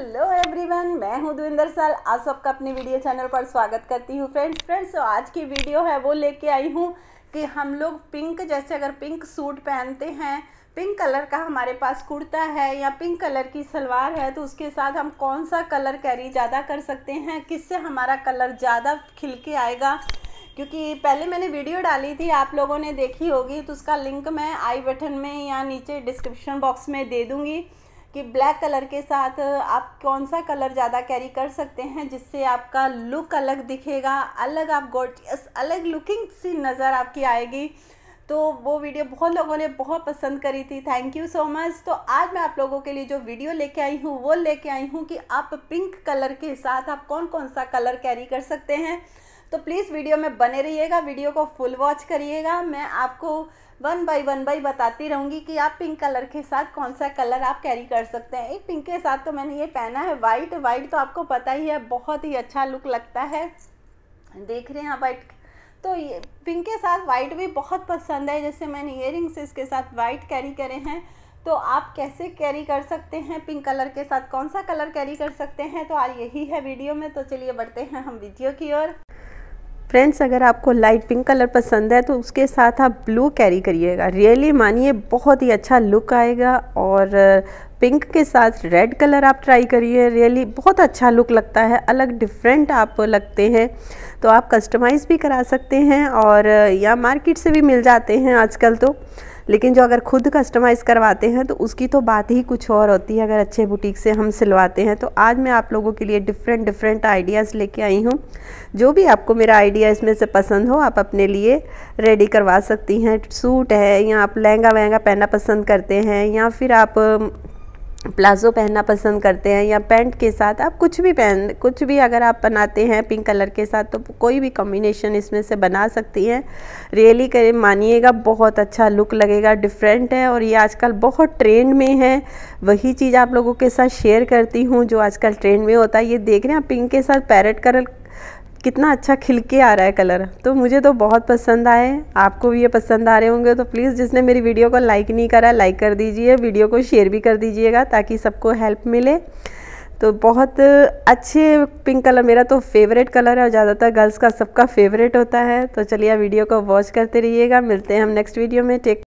hello everyone मैं हूं दुविंदर साल आप सबका अपने वीडियो चैनल पर स्वागत करती हूं फ्रेंड्स फ्रेंड्स तो आज की वीडियो है वो लेके आई हूं कि हम लोग पिंक जैसे अगर पिंक सूट पहनते हैं पिंक कलर का हमारे पास कुर्ता है या पिंक कलर की सलवार है तो उसके साथ हम कौन सा कलर कैरी ज़्यादा कर सकते हैं किससे हमारा कलर ज़्यादा खिल के आएगा क्योंकि पहले मैंने वीडियो डाली थी आप लोगों ने देखी होगी तो उसका लिंक मैं आई बटन में या नीचे डिस्क्रिप्शन बॉक्स में दे दूँगी कि ब्लैक कलर के साथ आप कौन सा कलर ज़्यादा कैरी कर सकते हैं जिससे आपका लुक अलग दिखेगा अलग आप गोटियस अलग लुकिंग सी नज़र आपकी आएगी तो वो वीडियो बहुत लोगों ने बहुत पसंद करी थी थैंक यू सो मच तो आज मैं आप लोगों के लिए जो वीडियो लेके आई हूँ वो लेके आई हूँ कि आप पिंक कलर के साथ आप कौन कौन सा कलर कैरी कर सकते हैं तो प्लीज़ वीडियो में बने रहिएगा वीडियो को फुल वॉच करिएगा मैं आपको वन बाई वन बाई बताती रहूँगी कि आप पिंक कलर के साथ कौन सा कलर आप कैरी कर सकते हैं एक पिंक के साथ तो मैंने ये पहना है वाइट वाइट तो आपको पता ही है बहुत ही अच्छा लुक लगता है देख रहे हैं आप वाइट तो ये पिंक के साथ वाइट भी बहुत पसंद है जैसे मैंने रिंग्स इसके साथ वाइट कैरी करे हैं तो आप कैसे कैरी कर सकते हैं पिंक कलर के साथ कौन सा कलर कैरी कर सकते हैं तो आज यही है वीडियो में तो चलिए बढ़ते हैं हम वीडियो की ओर फ्रेंड्स अगर आपको लाइट पिंक कलर पसंद है तो उसके साथ आप ब्लू कैरी करिएगा रियली मानिए बहुत ही अच्छा लुक आएगा और पिंक के साथ रेड कलर आप ट्राई करिए रियली बहुत अच्छा लुक लगता है अलग डिफरेंट आप लगते हैं तो आप कस्टमाइज़ भी करा सकते हैं और या मार्केट से भी मिल जाते हैं आजकल तो लेकिन जो अगर खुद कस्टमाइज़ करवाते हैं तो उसकी तो बात ही कुछ और होती है अगर अच्छे बुटीक से हम सिलवाते हैं तो आज मैं आप लोगों के लिए डिफरेंट डिफरेंट आइडियाज़ लेके आई हूँ जो भी आपको मेरा आइडिया इसमें से पसंद हो आप अपने लिए रेडी करवा सकती हैं सूट है या आप लहंगा वहंगा पहनना पसंद करते हैं या फिर आप प्लाज़ो पहनना पसंद करते हैं या पैंट के साथ आप कुछ भी पहन कुछ भी अगर आप बनाते हैं पिंक कलर के साथ तो कोई भी कॉम्बिनेशन इसमें से बना सकती हैं रियली करें मानिएगा बहुत अच्छा लुक लगेगा डिफरेंट है और ये आजकल बहुत ट्रेंड में है वही चीज़ आप लोगों के साथ शेयर करती हूँ जो आजकल ट्रेंड में होता है ये देख रहे हैं आप पिंक के साथ पैरेट कलर कितना अच्छा खिल के आ रहा है कलर तो मुझे तो बहुत पसंद आए आपको भी ये पसंद आ रहे होंगे तो प्लीज़ जिसने मेरी वीडियो को लाइक नहीं करा लाइक कर दीजिए वीडियो को शेयर भी कर दीजिएगा ताकि सबको हेल्प मिले तो बहुत अच्छे पिंक कलर मेरा तो फेवरेट कलर है और ज़्यादातर गर्ल्स का सबका फेवरेट होता है तो चलिए वीडियो को वॉच करते रहिएगा मिलते हैं हम नेक्स्ट वीडियो में टेक